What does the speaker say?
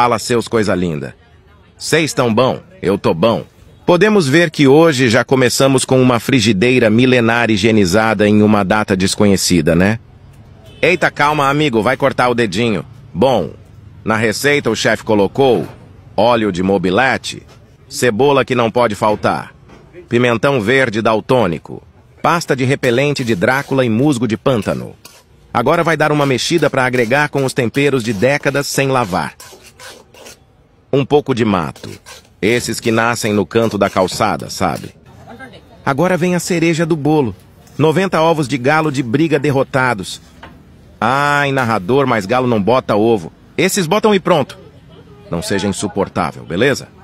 Fala seus coisa linda. Vocês tão bom, eu tô bom. Podemos ver que hoje já começamos com uma frigideira milenar higienizada em uma data desconhecida, né? Eita, calma, amigo, vai cortar o dedinho. Bom, na receita o chefe colocou óleo de mobilete, cebola que não pode faltar, pimentão verde daltônico, pasta de repelente de Drácula e musgo de pântano. Agora vai dar uma mexida para agregar com os temperos de décadas sem lavar um pouco de mato. Esses que nascem no canto da calçada, sabe? Agora vem a cereja do bolo. 90 ovos de galo de briga derrotados. Ai, narrador, mas galo não bota ovo. Esses botam e pronto. Não seja insuportável, beleza?